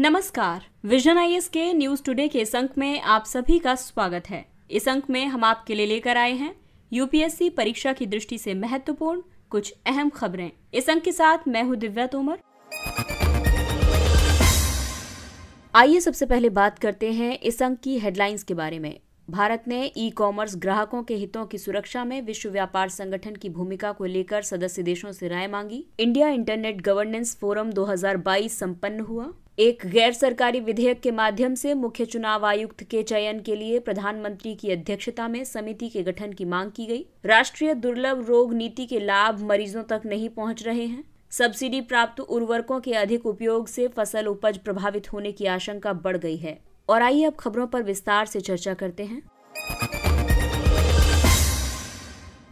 नमस्कार विजन आई के news today के इस अंक में आप सभी का स्वागत है इस अंक में हम आपके लिए लेकर आए हैं यूपीएससी परीक्षा की दृष्टि से महत्वपूर्ण कुछ अहम खबरें इस अंक के साथ मैं हूँ दिव्या तोमर आइए सबसे पहले बात करते हैं इस अंक की हेडलाइंस के बारे में भारत ने ई कॉमर्स ग्राहकों के हितों की सुरक्षा में विश्व व्यापार संगठन की भूमिका को लेकर सदस्य देशों से राय मांगी इंडिया इंटरनेट गवर्नेंस फोरम 2022 संपन्न हुआ एक गैर सरकारी विधेयक के माध्यम से मुख्य चुनाव आयुक्त के चयन के लिए प्रधानमंत्री की अध्यक्षता में समिति के गठन की मांग की गई राष्ट्रीय दुर्लभ रोग नीति के लाभ मरीजों तक नहीं पहुंच रहे हैं सब्सिडी प्राप्त उर्वरकों के अधिक उपयोग से फसल उपज प्रभावित होने की आशंका बढ़ गई है और आइए अब खबरों पर विस्तार से चर्चा करते हैं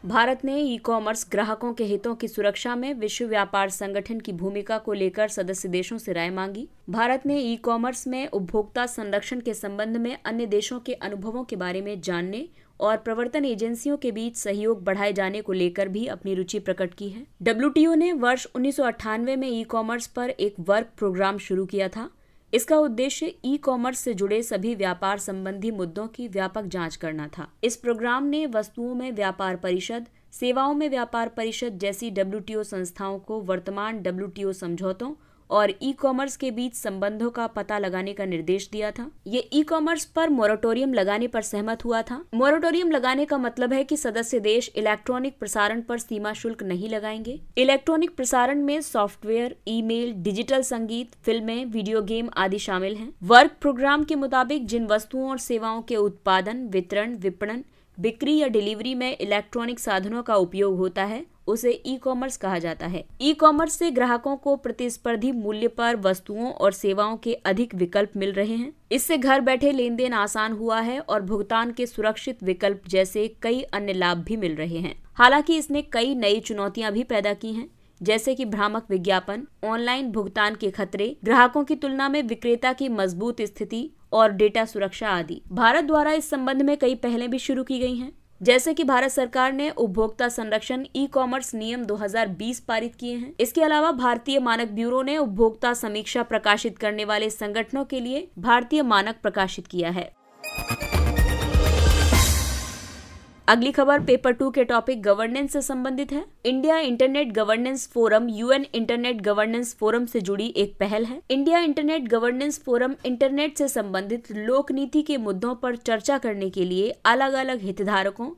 भारत ने ई कॉमर्स ग्राहकों के हितों की सुरक्षा में विश्व व्यापार संगठन की भूमिका को लेकर सदस्य देशों से राय मांगी भारत ने ई कॉमर्स में उपभोक्ता संरक्षण के संबंध में अन्य देशों के अनुभवों के बारे में जानने और प्रवर्तन एजेंसियों के बीच सहयोग बढ़ाए जाने को लेकर भी अपनी रुचि प्रकट की है डब्ल्यू ने वर्ष उन्नीस में ई कॉमर्स पर एक वर्क प्रोग्राम शुरू किया था इसका उद्देश्य ई कॉमर्स से जुड़े सभी व्यापार संबंधी मुद्दों की व्यापक जांच करना था इस प्रोग्राम ने वस्तुओं में व्यापार परिषद सेवाओं में व्यापार परिषद जैसी डब्ल्यूटीओ संस्थाओं को वर्तमान डब्ल्यूटीओ समझौतों और ई कॉमर्स के बीच संबंधों का पता लगाने का निर्देश दिया था ये ई कॉमर्स पर मोरेटोरियम लगाने पर सहमत हुआ था मोरेटोरियम लगाने का मतलब है कि सदस्य देश इलेक्ट्रॉनिक प्रसारण पर सीमा शुल्क नहीं लगाएंगे इलेक्ट्रॉनिक प्रसारण में सॉफ्टवेयर ईमेल, डिजिटल संगीत फिल्में वीडियो गेम आदि शामिल है वर्क प्रोग्राम के मुताबिक जिन वस्तुओं और सेवाओं के उत्पादन वितरण विपणन बिक्री या डिलीवरी में इलेक्ट्रॉनिक साधनों का उपयोग होता है उसे ई कॉमर्स कहा जाता है ई कॉमर्स से ग्राहकों को प्रतिस्पर्धी मूल्य पर वस्तुओं और सेवाओं के अधिक विकल्प मिल रहे हैं इससे घर बैठे लेन देन आसान हुआ है और भुगतान के सुरक्षित विकल्प जैसे कई अन्य लाभ भी मिल रहे हैं हालांकि इसने कई नई चुनौतियां भी पैदा की हैं जैसे कि भ्रामक विज्ञापन ऑनलाइन भुगतान के खतरे ग्राहकों की तुलना में विक्रेता की मजबूत स्थिति और डेटा सुरक्षा आदि भारत द्वारा इस संबंध में कई पहलें भी शुरू की गई हैं जैसे कि भारत सरकार ने उपभोक्ता संरक्षण ई कॉमर्स नियम 2020 पारित किए हैं इसके अलावा भारतीय मानक ब्यूरो ने उपभोक्ता समीक्षा प्रकाशित करने वाले संगठनों के लिए भारतीय मानक प्रकाशित किया है अगली खबर पेपर टू के टॉपिक गवर्नेंस से संबंधित है India internet governance forum UN internet governance forum से जुड़ी एक पहल है India internet governance forum internet से संबंधित लोक नीति के मुद्दों पर चर्चा करने के लिए अलग अलग हितधारकों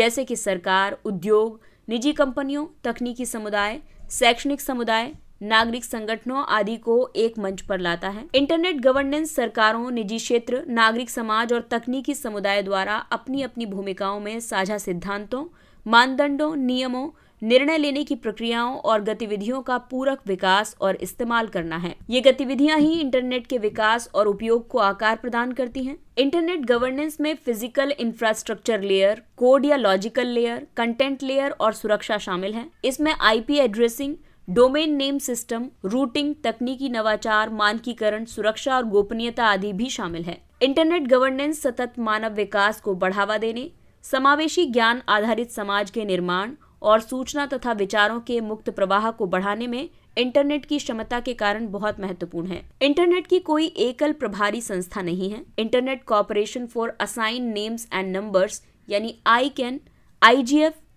जैसे कि सरकार उद्योग निजी कंपनियों तकनीकी समुदाय शैक्षणिक समुदाय नागरिक संगठनों आदि को एक मंच पर लाता है इंटरनेट गवर्नेंस सरकारों निजी क्षेत्र नागरिक समाज और तकनीकी समुदाय द्वारा अपनी अपनी भूमिकाओं में साझा सिद्धांतों मानदंडों नियमों निर्णय लेने की प्रक्रियाओं और गतिविधियों का पूरक विकास और इस्तेमाल करना है ये गतिविधियां ही इंटरनेट के विकास और उपयोग को आकार प्रदान करती हैं इंटरनेट गवर्नेंस में फिजिकल इंफ्रास्ट्रक्चर लेयर कोड या लॉजिकल लेयर कंटेंट लेयर और सुरक्षा शामिल है इसमें IP addressing domain name system routing तकनीकी नवाचार मानकीकरण सुरक्षा और गोपनीयता आदि भी शामिल है इंटरनेट गवर्नेंस सतत मानव विकास को बढ़ावा देने समावेशी ज्ञान आधारित समाज के निर्माण और सूचना तथा विचारों के मुक्त प्रवाह को बढ़ाने में इंटरनेट की क्षमता के कारण बहुत महत्वपूर्ण है इंटरनेट की कोई एकल प्रभारी संस्था नहीं है internet corporation for assign names and numbers यानी आई कैन आई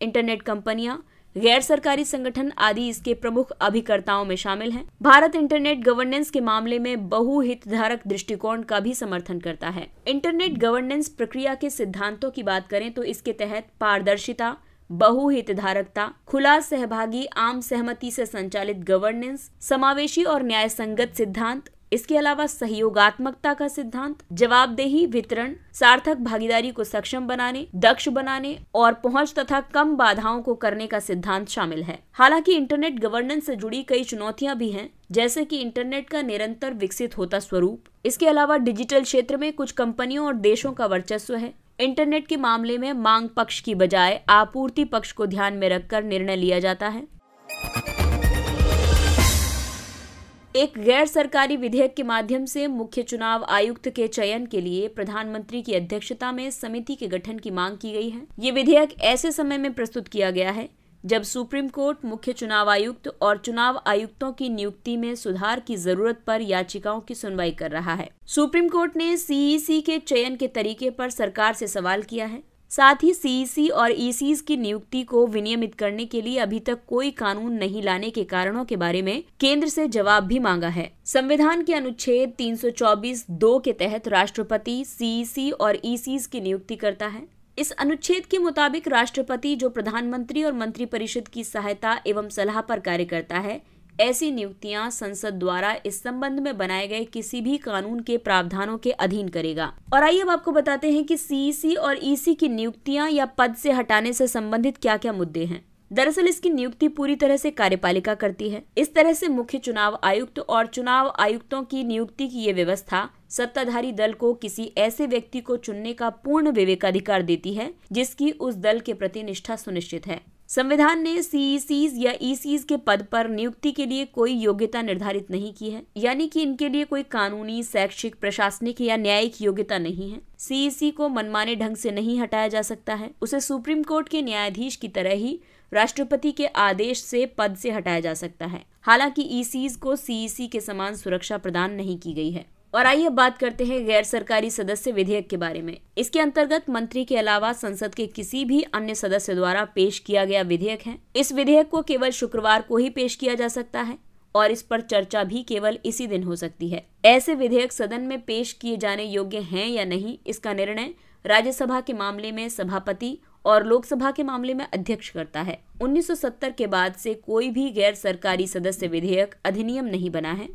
इंटरनेट कंपनियां गैर सरकारी संगठन आदि इसके प्रमुख अभिकर्ताओं में शामिल हैं भारत इंटरनेट गवर्नेंस के मामले में बहुहितधारक दृष्टिकोण का भी समर्थन करता है इंटरनेट गवर्नेंस प्रक्रिया के सिद्धांतों की बात करें तो इसके तहत पारदर्शिता बहुहितधारकता खुला सहभागी आम सहमति से संचालित गवर्नेंस समावेशी और न्याय संगत सिद्धांत इसके अलावा सहयोगात्मकता का सिद्धांत जवाबदेही वितरण सार्थक भागीदारी को सक्षम बनाने दक्ष बनाने और पहुंच तथा कम बाधाओं को करने का सिद्धांत शामिल है हालांकि इंटरनेट गवर्नेंस से जुड़ी कई चुनौतियां भी हैं जैसे कि इंटरनेट का निरंतर विकसित होता स्वरूप इसके अलावा डिजिटल क्षेत्र में कुछ कंपनियों और देशों का वर्चस्व है इंटरनेट के मामले में मांग पक्ष की बजाय आपूर्ति पक्ष को ध्यान में रखकर निर्णय लिया जाता है एक गैर सरकारी विधेयक के माध्यम से मुख्य चुनाव आयुक्त के चयन के लिए प्रधानमंत्री की अध्यक्षता में समिति के गठन की मांग की गई है ये विधेयक ऐसे समय में प्रस्तुत किया गया है जब सुप्रीम कोर्ट मुख्य चुनाव आयुक्त और चुनाव आयुक्तों की नियुक्ति में सुधार की जरूरत पर याचिकाओं की सुनवाई कर रहा है सुप्रीम कोर्ट ने सीईसी e के चयन के तरीके पर सरकार से सवाल किया है साथ ही सीईसी e और ईसीज e e की नियुक्ति को विनियमित करने के लिए अभी तक कोई कानून नहीं लाने के कारणों के बारे में केंद्र से जवाब भी मांगा है संविधान के अनुच्छेद 324 दो के तहत राष्ट्रपति सीईसी और ईसीज की नियुक्ति करता है इस अनुच्छेद के मुताबिक राष्ट्रपति जो प्रधानमंत्री और मंत्रिपरिषद की सहायता एवं सलाह पर कार्य करता है ऐसी नियुक्तियां संसद द्वारा इस संबंध में बनाए गए किसी भी कानून के प्रावधानों के अधीन करेगा और आइए अब आपको बताते हैं कि सीईसी e और ईसी e की नियुक्तियां या पद से हटाने से संबंधित क्या क्या मुद्दे हैं दरअसल इसकी नियुक्ति पूरी तरह से कार्यपालिका करती है इस तरह से मुख्य चुनाव आयुक्त और चुनाव आयुक्तों की नियुक्ति की ये व्यवस्था सत्ताधारी दल को किसी ऐसे व्यक्ति को चुनने का पूर्ण विवेकाधिकार देती है जिसकी उस दल के प्रति निष्ठा सुनिश्चित है संविधान ने सीईसीज या ईसीज के पद पर नियुक्ति के लिए कोई योग्यता निर्धारित नहीं की है यानी कि इनके लिए कोई कानूनी शैक्षिक प्रशासनिक या न्यायिक योग्यता नहीं है सीईसी को मनमाने ढंग से नहीं हटाया जा सकता है उसे सुप्रीम कोर्ट के न्यायाधीश की तरह ही राष्ट्रपति के आदेश से पद से हटाया जा सकता है हालांकि ईसीज को सीईसी के समान सुरक्षा प्रदान नहीं की गई है और आइए बात करते हैं गैर सरकारी सदस्य विधेयक के बारे में इसके अंतर्गत मंत्री के अलावा संसद के किसी भी अन्य सदस्य द्वारा पेश किया गया विधेयक है इस विधेयक को केवल शुक्रवार को ही पेश किया जा सकता है और इस पर चर्चा भी केवल इसी दिन हो सकती है ऐसे विधेयक सदन में पेश किए जाने योग्य हैं या नहीं इसका निर्णय राज्यसभा के मामले में सभापति और लोकसभा के मामले में अध्यक्ष करता है 1970 के बाद से कोई भी गैर सरकारी सदस्य विधेयक अधिनियम नहीं बना है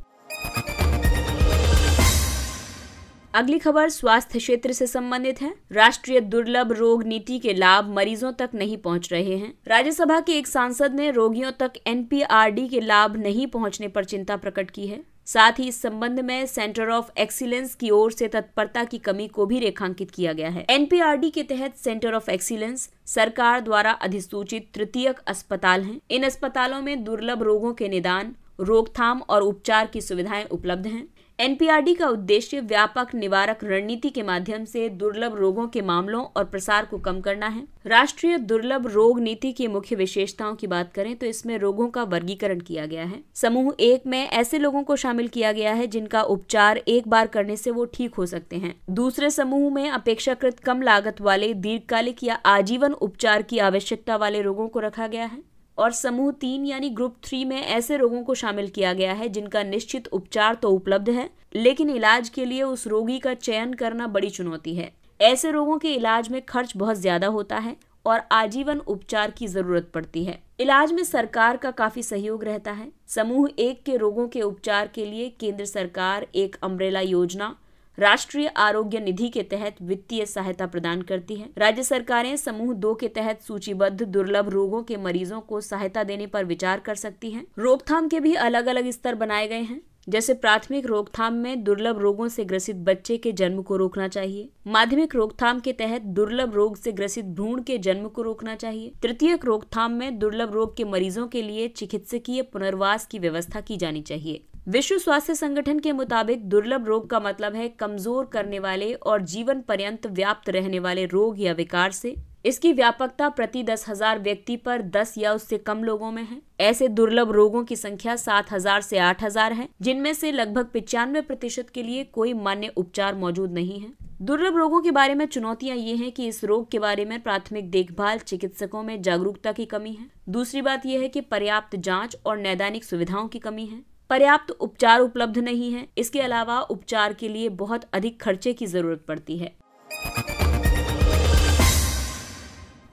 अगली खबर स्वास्थ्य क्षेत्र से संबंधित है राष्ट्रीय दुर्लभ रोग नीति के लाभ मरीजों तक नहीं पहुंच रहे हैं राज्यसभा के एक सांसद ने रोगियों तक एन के लाभ नहीं पहुंचने पर चिंता प्रकट की है साथ ही इस संबंध में सेंटर ऑफ एक्सीलेंस की ओर से तत्परता की कमी को भी रेखांकित किया गया है एनपीआरडी के तहत सेंटर ऑफ एक्सीलेंस सरकार द्वारा अधिसूचित तृतीयक अस्पताल हैं। इन अस्पतालों में दुर्लभ रोगों के निदान रोकथाम और उपचार की सुविधाएं उपलब्ध हैं एनपीआरडी का उद्देश्य व्यापक निवारक रणनीति के माध्यम से दुर्लभ रोगों के मामलों और प्रसार को कम करना है राष्ट्रीय दुर्लभ रोग नीति की मुख्य विशेषताओं की बात करें तो इसमें रोगों का वर्गीकरण किया गया है समूह एक में ऐसे लोगों को शामिल किया गया है जिनका उपचार एक बार करने से वो ठीक हो सकते हैं दूसरे समूह में अपेक्षाकृत कम लागत वाले दीर्घकालिक या आजीवन उपचार की आवश्यकता वाले रोगों को रखा गया है और समूह तीन यानी ग्रुप थ्री में ऐसे रोगों को शामिल किया गया है जिनका निश्चित उपचार तो उपलब्ध है लेकिन इलाज के लिए उस रोगी का चयन करना बड़ी चुनौती है ऐसे रोगों के इलाज में खर्च बहुत ज्यादा होता है और आजीवन उपचार की जरूरत पड़ती है इलाज में सरकार का काफी सहयोग रहता है समूह एक के रोगों के उपचार के लिए केंद्र सरकार एक अम्ब्रेला योजना राष्ट्रीय आरोग्य निधि के तहत वित्तीय सहायता प्रदान करती है राज्य सरकारें समूह दो के तहत सूचीबद्ध दुर्लभ रोगों के मरीजों को सहायता देने पर विचार कर सकती है रोकथाम के भी अलग अलग स्तर बनाए गए हैं जैसे प्राथमिक रोकथाम में दुर्लभ रोगों से ग्रसित बच्चे के जन्म को रोकना चाहिए माध्यमिक रोकथाम के तहत दुर्लभ रोग से ग्रसित भ्रूण के जन्म को रोकना चाहिए तृतीय रोकथाम में दुर्लभ रोग के मरीजों के लिए चिकित्सकीय पुनर्वास की व्यवस्था की जानी चाहिए विश्व स्वास्थ्य संगठन के मुताबिक दुर्लभ रोग का मतलब है कमजोर करने वाले और जीवन पर्यंत व्याप्त रहने वाले रोग या विकार से इसकी व्यापकता प्रति दस हजार व्यक्ति पर दस या उससे कम लोगों में है ऐसे दुर्लभ रोगों की संख्या सात हजार से आठ हजार है जिनमें से लगभग पिचानवे प्रतिशत के लिए कोई मान्य उपचार मौजूद नहीं है दुर्लभ रोगों के बारे में चुनौतियां ये हैं कि इस रोग के बारे में प्राथमिक देखभाल चिकित्सकों में जागरूकता की कमी है दूसरी बात यह है कि पर्याप्त जांच और नैदानिक सुविधाओं की कमी है पर्याप्त उपचार उपलब्ध नहीं है इसके अलावा उपचार के लिए बहुत अधिक खर्चे की ज़रूरत पड़ती है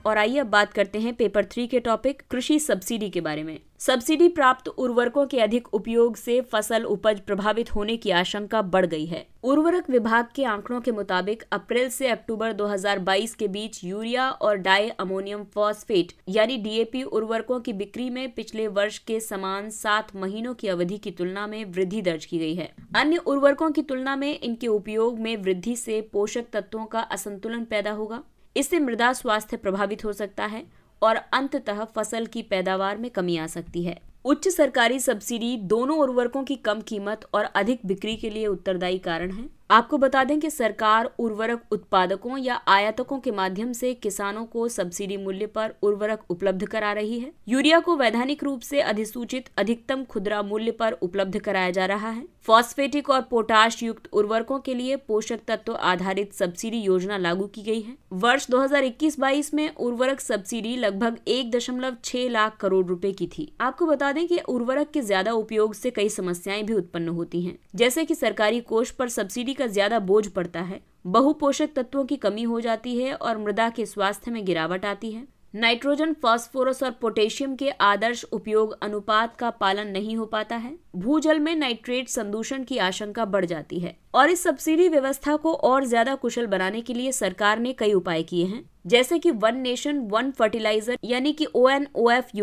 और आइए अब बात करते हैं पेपर थ्री के टॉपिक कृषि सब्सिडी के बारे में सब्सिडी प्राप्त उर्वरकों के अधिक उपयोग से फसल उपज प्रभावित होने की आशंका बढ़ गई है उर्वरक विभाग के आंकड़ों के मुताबिक अप्रैल से अक्टूबर 2022 के बीच यूरिया और डाई अमोनियम फॉस्फेट यानी डीएपी उर्वरकों की बिक्री में पिछले वर्ष के समान सात महीनों की अवधि की तुलना में वृद्धि दर्ज की गई है अन्य उर्वरकों की तुलना में इनके उपयोग में वृद्धि से पोषक तत्वों का असंतुलन पैदा होगा इससे मृदा स्वास्थ्य प्रभावित हो सकता है और अंततः फसल की पैदावार में कमी आ सकती है उच्च सरकारी सब्सिडी दोनों उर्वरकों की कम कीमत और अधिक बिक्री के लिए उत्तरदायी कारण है आपको बता दें कि सरकार उर्वरक उत्पादकों या आयातकों के माध्यम से किसानों को सब्सिडी मूल्य पर उर्वरक उपलब्ध करा रही है यूरिया को वैधानिक रूप से अधिसूचित अधिकतम खुदरा मूल्य पर उपलब्ध कराया जा रहा है फॉस्फेटिक और पोटाश युक्त उर्वरकों के लिए पोषक तत्व आधारित सब्सिडी योजना लागू की गई है वर्ष 2021-22 में उर्वरक सब्सिडी लगभग 1.6 लाख करोड़ रुपए की थी आपको बता दें कि उर्वरक के ज्यादा उपयोग से कई समस्याएं भी उत्पन्न होती हैं जैसे कि सरकारी कोष पर सब्सिडी का ज़्यादा बोझ पड़ता है बहुपोषक तत्वों की कमी हो जाती है और मृदा के स्वास्थ्य में गिरावट आती है नाइट्रोजन फास्फोरस और पोटेशियम के आदर्श उपयोग अनुपात का पालन नहीं हो पाता है भूजल में नाइट्रेट संदूषण की आशंका बढ़ जाती है और इस सब्सिडी व्यवस्था को और ज्यादा कुशल बनाने के लिए सरकार ने कई उपाय किए हैं जैसे कि वन नेशन वन फर्टिलाइजर यानी कि ओ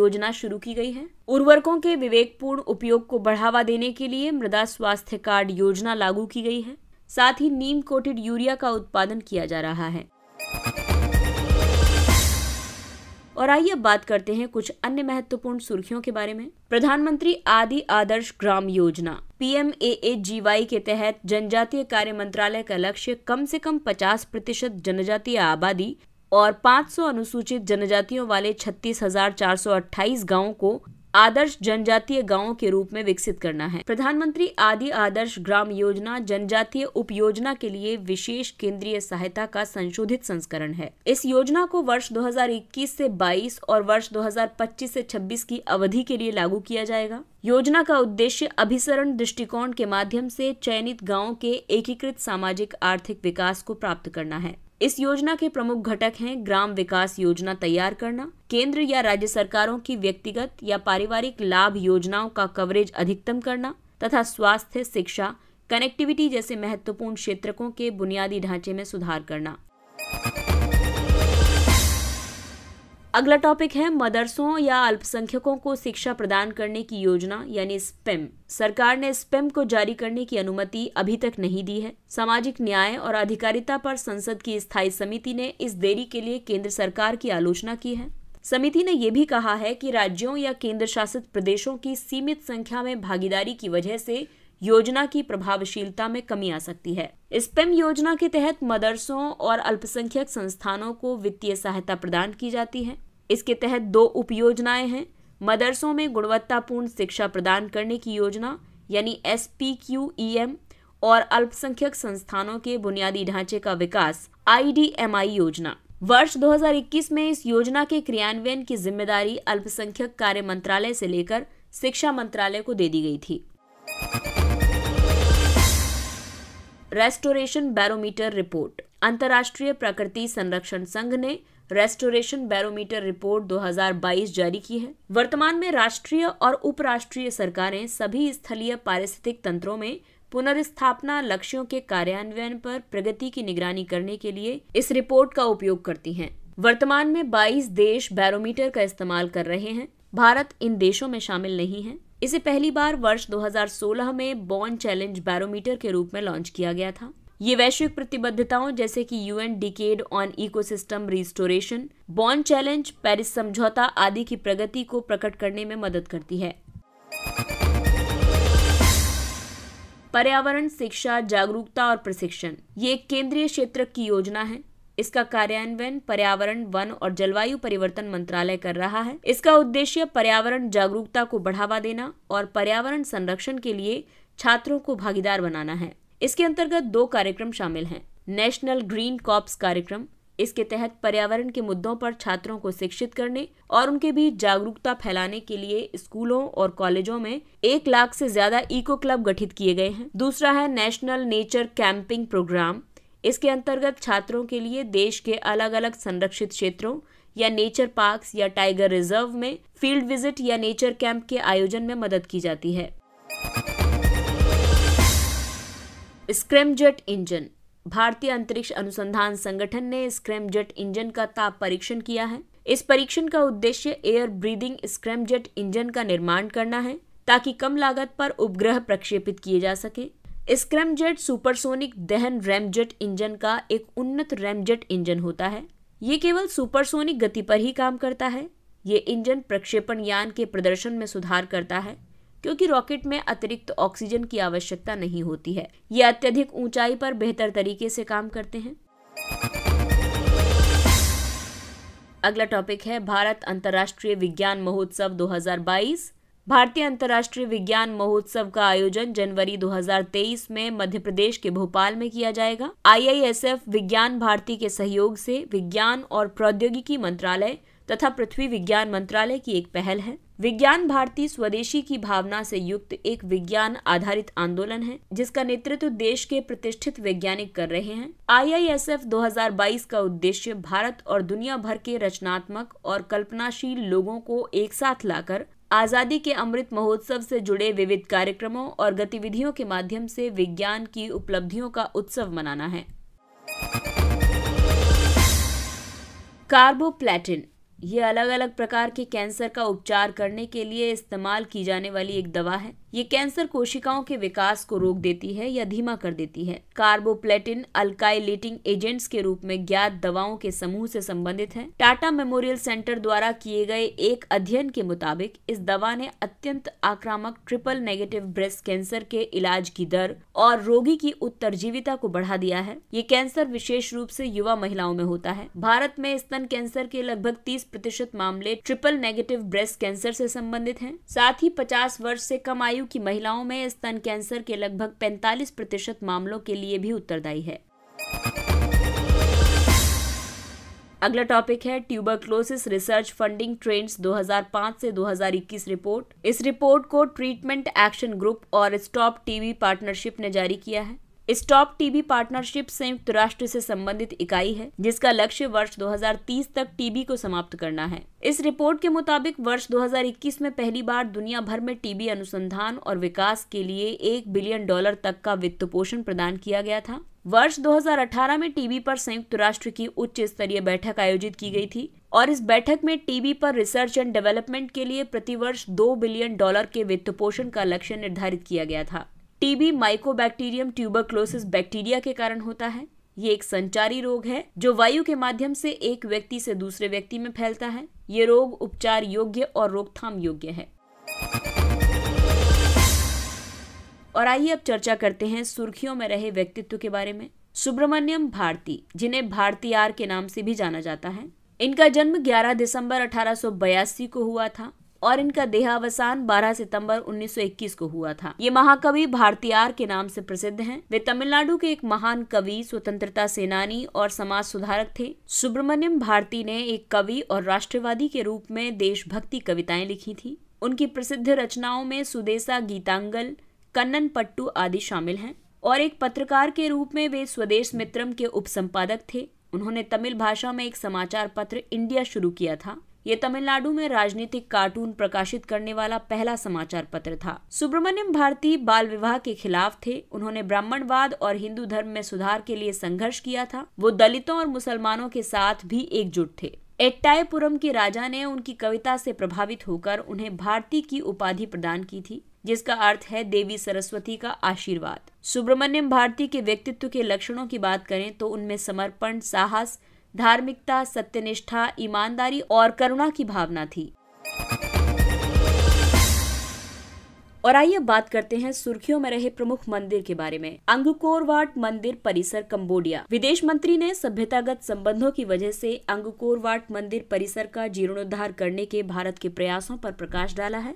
योजना शुरू की गई है उर्वरकों के विवेकपूर्ण उपयोग को बढ़ावा देने के लिए मृदा स्वास्थ्य कार्ड योजना लागू की गई है साथ ही नीम कोटेड यूरिया का उत्पादन किया जा रहा है और आइए अब बात करते हैं कुछ अन्य महत्वपूर्ण सुर्खियों के बारे में प्रधानमंत्री आदि आदर्श ग्राम योजना पी ए के तहत जनजातीय कार्य मंत्रालय का लक्ष्य कम से कम 50 प्रतिशत जनजातीय आबादी और 500 अनुसूचित जनजातियों वाले छत्तीस हजार को आदर्श जनजातीय गांवों के रूप में विकसित करना है प्रधानमंत्री आदि आदर्श ग्राम योजना जनजातीय उप योजना के लिए विशेष केंद्रीय सहायता का संशोधित संस्करण है इस योजना को वर्ष 2021 से 22 और वर्ष 2025 से 26 की अवधि के लिए लागू किया जाएगा योजना का उद्देश्य अभिसरण दृष्टिकोण के माध्यम से चयनित गाँव के एकीकृत सामाजिक आर्थिक विकास को प्राप्त करना है इस योजना के प्रमुख घटक हैं ग्राम विकास योजना तैयार करना केंद्र या राज्य सरकारों की व्यक्तिगत या पारिवारिक लाभ योजनाओं का कवरेज अधिकतम करना तथा स्वास्थ्य शिक्षा कनेक्टिविटी जैसे महत्वपूर्ण क्षेत्रकों के बुनियादी ढांचे में सुधार करना अगला टॉपिक है मदरसों या अल्पसंख्यकों को शिक्षा प्रदान करने की योजना यानी स्पेम सरकार ने स्पेम को जारी करने की अनुमति अभी तक नहीं दी है सामाजिक न्याय और अधिकारिता पर संसद की स्थायी समिति ने इस देरी के लिए केंद्र सरकार की आलोचना की है समिति ने यह भी कहा है कि राज्यों या केंद्र शासित प्रदेशों की सीमित संख्या में भागीदारी की वजह से योजना की प्रभावशीलता में कमी आ सकती है स्पेम योजना के तहत मदरसों और अल्पसंख्यक संस्थानों को वित्तीय सहायता प्रदान की जाती है इसके तहत दो उप योजनाएं हैं मदरसों में गुणवत्तापूर्ण शिक्षा प्रदान करने की योजना यानी S P Q E M और अल्पसंख्यक संस्थानों के बुनियादी ढांचे का विकास आई योजना वर्ष 2021 में इस योजना के क्रियान्वयन की जिम्मेदारी अल्पसंख्यक कार्य मंत्रालय से लेकर शिक्षा मंत्रालय को दे दी गई थी रेस्टोरेशन बैरोमीटर रिपोर्ट अंतर्राष्ट्रीय प्रकृति संरक्षण संघ ने रेस्टोरेशन बैरोमीटर रिपोर्ट 2022 जारी की है वर्तमान में राष्ट्रीय और उपराष्ट्रीय सरकारें सभी स्थलीय पारिस्थितिक तंत्रों में पुनर्स्थापना लक्ष्यों के कार्यान्वयन पर प्रगति की निगरानी करने के लिए इस रिपोर्ट का उपयोग करती हैं वर्तमान में 22 देश बैरोमीटर का इस्तेमाल कर रहे हैं भारत इन देशों में शामिल नहीं है इसे पहली बार वर्ष 2016 में बॉन्ड चैलेंज बैरोमीटर के रूप में लॉन्च किया गया था ये वैश्विक प्रतिबद्धताओं जैसे कि UN decade on ecosystem restoration Bonn challenge Paris समझौता आदि की प्रगति को प्रकट करने में मदद करती है पर्यावरण शिक्षा जागरूकता और प्रशिक्षण ये एक केंद्रीय क्षेत्र की योजना है इसका कार्यान्वयन पर्यावरण वन और जलवायु परिवर्तन मंत्रालय कर रहा है इसका उद्देश्य पर्यावरण जागरूकता को बढ़ावा देना और पर्यावरण संरक्षण के लिए छात्रों को भागीदार बनाना है इसके अंतर्गत दो कार्यक्रम शामिल हैं नेशनल ग्रीन कॉप्स कार्यक्रम इसके तहत पर्यावरण के मुद्दों पर छात्रों को शिक्षित करने और उनके बीच जागरूकता फैलाने के लिए स्कूलों और कॉलेजों में एक लाख से ज्यादा इको क्लब गठित किए गए हैं दूसरा है नेशनल नेचर कैंपिंग प्रोग्राम इसके अंतर्गत छात्रों के लिए देश के अलग अलग संरक्षित क्षेत्रों या नेचर पार्क्स या टाइगर रिजर्व में फील्ड विजिट या नेचर कैंप के आयोजन में मदद की जाती है जेट इंजन भारतीय अंतरिक्ष अनुसंधान संगठन ने जेट इंजन का ताप परीक्षण किया है इस परीक्षण का उद्देश्य एयर ब्रीदिंग जेट इंजन का निर्माण करना है ताकि कम लागत पर उपग्रह प्रक्षेपित किए जा सके स्क्रैमजेट सुपरसोनिक दहन रैमजेट इंजन का एक उन्नत रैमजेट इंजन होता है ये केवल सुपरसोनिक गति पर ही काम करता है ये इंजन प्रक्षेपण यान के प्रदर्शन में सुधार करता है क्योंकि रॉकेट में अतिरिक्त ऑक्सीजन की आवश्यकता नहीं होती है ये अत्यधिक ऊंचाई पर बेहतर तरीके से काम करते हैं अगला टॉपिक है भारत अंतर्राष्ट्रीय विज्ञान महोत्सव 2022 भारतीय अंतर्राष्ट्रीय विज्ञान महोत्सव का आयोजन जनवरी 2023 में मध्य प्रदेश के भोपाल में किया जाएगा आईआईएसएफ विज्ञान भारती के सहयोग से विज्ञान और प्रौद्योगिकी मंत्रालय तथा पृथ्वी विज्ञान मंत्रालय की एक पहल है विज्ञान भारती स्वदेशी की भावना से युक्त एक विज्ञान आधारित आंदोलन है जिसका नेतृत्व देश के प्रतिष्ठित वैज्ञानिक कर रहे हैं आईआईएसएफ 2022 का उद्देश्य भारत और दुनिया भर के रचनात्मक और कल्पनाशील लोगों को एक साथ लाकर आज़ादी के अमृत महोत्सव से जुड़े विविध कार्यक्रमों और गतिविधियों के माध्यम से विज्ञान की उपलब्धियों का उत्सव मनाना है कार्बोप्लेटिन ये अलग अलग प्रकार के कैंसर का उपचार करने के लिए इस्तेमाल की जाने वाली एक दवा है ये कैंसर कोशिकाओं के विकास को रोक देती है या धीमा कर देती है कार्बोप्लेटिन अल्काइलेटिंग एजेंट्स के रूप में ज्ञात दवाओं के समूह से संबंधित है टाटा मेमोरियल सेंटर द्वारा किए गए एक अध्ययन के मुताबिक इस दवा ने अत्यंत आक्रामक ट्रिपल नेगेटिव ब्रेस्ट कैंसर के इलाज की दर और रोगी की उत्तरजीविता को बढ़ा दिया है ये कैंसर विशेष रूप से युवा महिलाओं में होता है भारत में स्तन कैंसर के लगभग तीस प्रतिशत मामले ट्रिपल नेगेटिव ब्रेस्ट कैंसर से संबंधित है साथ ही पचास वर्ष से कम आयु आयु की महिलाओं में स्तन कैंसर के लगभग 45 प्रतिशत मामलों के लिए भी उत्तरदायी है अगला टॉपिक है ट्यूबरक्लोसिस रिसर्च फंडिंग ट्रेंड्स 2005 से 2021 रिपोर्ट इस रिपोर्ट को ट्रीटमेंट एक्शन ग्रुप और स्टॉप टीवी पार्टनरशिप ने जारी किया है स्टॉप टीबी पार्टनरशिप संयुक्त राष्ट्र से संबंधित इकाई है जिसका लक्ष्य वर्ष 2030 तक टीबी को समाप्त करना है इस रिपोर्ट के मुताबिक वर्ष 2021 में पहली बार दुनिया भर में टीबी अनुसंधान और विकास के लिए एक बिलियन डॉलर तक का वित्त पोषण प्रदान किया गया था वर्ष 2018 में टीबी पर संयुक्त राष्ट्र की उच्च स्तरीय बैठक आयोजित की गई थी और इस बैठक में टीबी पर रिसर्च एंड डेवलपमेंट के लिए प्रतिवर्ष दो बिलियन डॉलर के वित्त पोषण का लक्ष्य निर्धारित किया गया था टीबी माइकोबैक्टीरियम ट्यूबरक्लोसिस बैक्टीरिया के कारण होता है ये एक संचारी रोग है जो वायु के माध्यम से एक व्यक्ति से दूसरे व्यक्ति में फैलता है ये रोग उपचार योग्य और रोकथाम योग्य है और आइए अब चर्चा करते हैं सुर्खियों में रहे व्यक्तित्व के बारे में सुब्रमण्यम भारती जिन्हें भारतीय के नाम से भी जाना जाता है इनका जन्म 11 दिसंबर 1882 को हुआ था और इनका देहावसान 12 सितंबर 1921 को हुआ था ये महाकवि भारतीयार के नाम से प्रसिद्ध हैं। वे तमिलनाडु के एक महान कवि स्वतंत्रता सेनानी और समाज सुधारक थे सुब्रमण्यम भारती ने एक कवि और राष्ट्रवादी के रूप में देशभक्ति कविताएं लिखी थी उनकी प्रसिद्ध रचनाओं में सुदेशा गीतांगल कन्नन पट्टू आदि शामिल हैं और एक पत्रकार के रूप में वे स्वदेश मित्रम के उप थे उन्होंने तमिल भाषा में एक समाचार पत्र इंडिया शुरू किया था ये तमिलनाडु में राजनीतिक कार्टून प्रकाशित करने वाला पहला समाचार पत्र था सुब्रमण्यम भारती बाल विवाह के खिलाफ थे उन्होंने ब्राह्मणवाद और हिंदू धर्म में सुधार के लिए संघर्ष किया था वो दलितों और मुसलमानों के साथ भी एकजुट थे एट्टायपुरम के राजा ने उनकी कविता से प्रभावित होकर उन्हें भारती की उपाधि प्रदान की थी जिसका अर्थ है देवी सरस्वती का आशीर्वाद सुब्रमण्यम भारती के व्यक्तित्व के लक्षणों की बात करें तो उनमें समर्पण साहस धार्मिकता सत्यनिष्ठा ईमानदारी और करुणा की भावना थी और आइए बात करते हैं सुर्खियों में रहे प्रमुख मंदिर के बारे में वाट मंदिर परिसर कंबोडिया विदेश मंत्री ने सभ्यतागत संबंधों की वजह से वाट मंदिर परिसर का जीर्णोद्धार करने के भारत के प्रयासों पर प्रकाश डाला है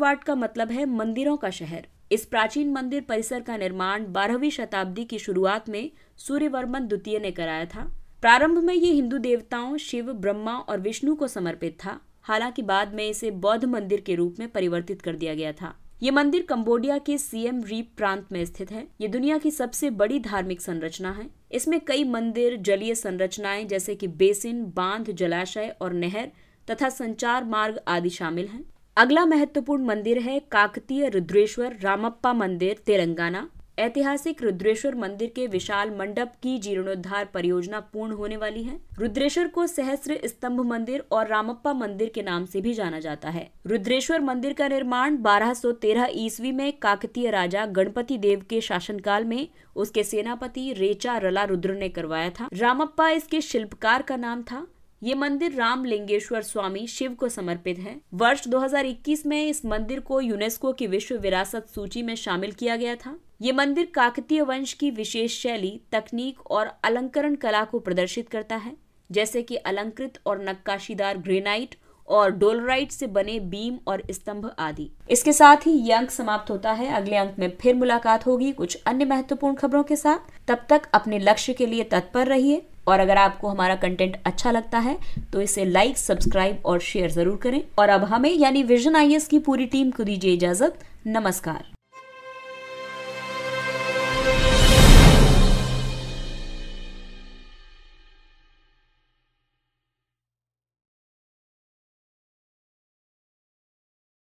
वाट का मतलब है मंदिरों का शहर इस प्राचीन मंदिर परिसर का निर्माण बारहवीं शताब्दी की शुरुआत में सूर्यवर्मन द्वितीय ने कराया था प्रारंभ में ये हिंदू देवताओं शिव ब्रह्मा और विष्णु को समर्पित था हालांकि बाद में इसे बौद्ध मंदिर के रूप में परिवर्तित कर दिया गया था ये मंदिर कंबोडिया के सीएम रीप प्रांत में स्थित है ये दुनिया की सबसे बड़ी धार्मिक संरचना है इसमें कई मंदिर जलीय संरचनाएं जैसे कि बेसिन बांध जलाशय और नहर तथा संचार मार्ग आदि शामिल हैं अगला महत्वपूर्ण मंदिर है काकतीय रुद्रेश्वर रामप्पा मंदिर तेलंगाना ऐतिहासिक रुद्रेश्वर मंदिर के विशाल मंडप की जीर्णोद्धार परियोजना पूर्ण होने वाली है रुद्रेश्वर को सहस्र स्तंभ मंदिर और रामप्पा मंदिर के नाम से भी जाना जाता है रुद्रेश्वर मंदिर का निर्माण 1213 ईस्वी में काकतीय राजा गणपति देव के शासनकाल में उसके सेनापति रेचा रला रुद्र ने करवाया था रामप्पा इसके शिल्पकार का नाम था ये मंदिर राम लिंगेश्वर स्वामी शिव को समर्पित है वर्ष 2021 में इस मंदिर को यूनेस्को की विश्व विरासत सूची में शामिल किया गया था ये मंदिर काकतीय वंश की विशेष शैली तकनीक और अलंकरण कला को प्रदर्शित करता है जैसे कि अलंकृत और नक्काशीदार ग्रेनाइट और डोलराइट से बने बीम और स्तंभ आदि इसके साथ ही ये अंक समाप्त होता है अगले अंक में फिर मुलाकात होगी कुछ अन्य महत्वपूर्ण खबरों के साथ तब तक अपने लक्ष्य के लिए तत्पर रहिए और अगर आपको हमारा कंटेंट अच्छा लगता है तो इसे लाइक सब्सक्राइब और शेयर जरूर करें और अब हमें यानी विजन आई की पूरी टीम को दीजिए इजाजत नमस्कार